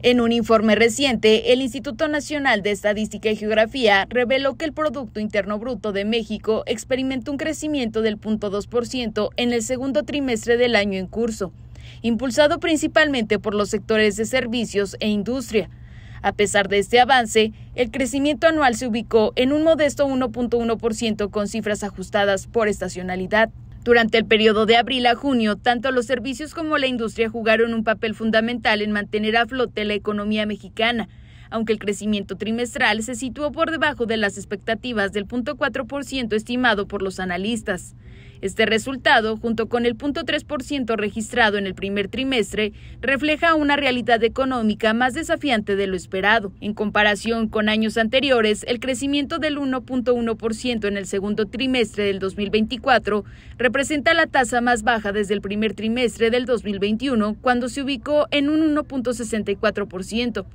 En un informe reciente, el Instituto Nacional de Estadística y Geografía reveló que el Producto Interno Bruto de México experimentó un crecimiento del 0.2% en el segundo trimestre del año en curso, impulsado principalmente por los sectores de servicios e industria. A pesar de este avance, el crecimiento anual se ubicó en un modesto 1.1% con cifras ajustadas por estacionalidad. Durante el periodo de abril a junio, tanto los servicios como la industria jugaron un papel fundamental en mantener a flote la economía mexicana, aunque el crecimiento trimestral se situó por debajo de las expectativas del 0.4% estimado por los analistas. Este resultado, junto con el 0.3% registrado en el primer trimestre, refleja una realidad económica más desafiante de lo esperado. En comparación con años anteriores, el crecimiento del 1.1% en el segundo trimestre del 2024 representa la tasa más baja desde el primer trimestre del 2021, cuando se ubicó en un 1.64%.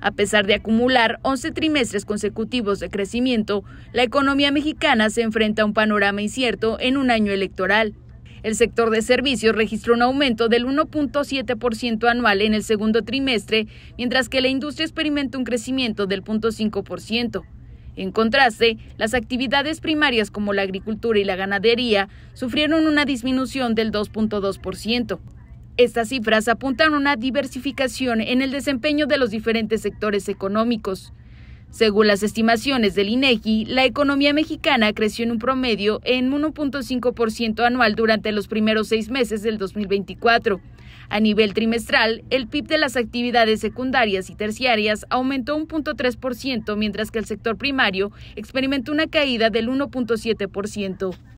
A pesar de acumular 11 trimestres consecutivos de crecimiento, la economía mexicana se enfrenta a un panorama incierto en un año electoral. El sector de servicios registró un aumento del 1.7% anual en el segundo trimestre, mientras que la industria experimenta un crecimiento del 0.5%. En contraste, las actividades primarias como la agricultura y la ganadería sufrieron una disminución del 2.2%. Estas cifras apuntan a una diversificación en el desempeño de los diferentes sectores económicos. Según las estimaciones del INEGI, la economía mexicana creció en un promedio en 1.5% anual durante los primeros seis meses del 2024. A nivel trimestral, el PIB de las actividades secundarias y terciarias aumentó 1.3%, mientras que el sector primario experimentó una caída del 1.7%.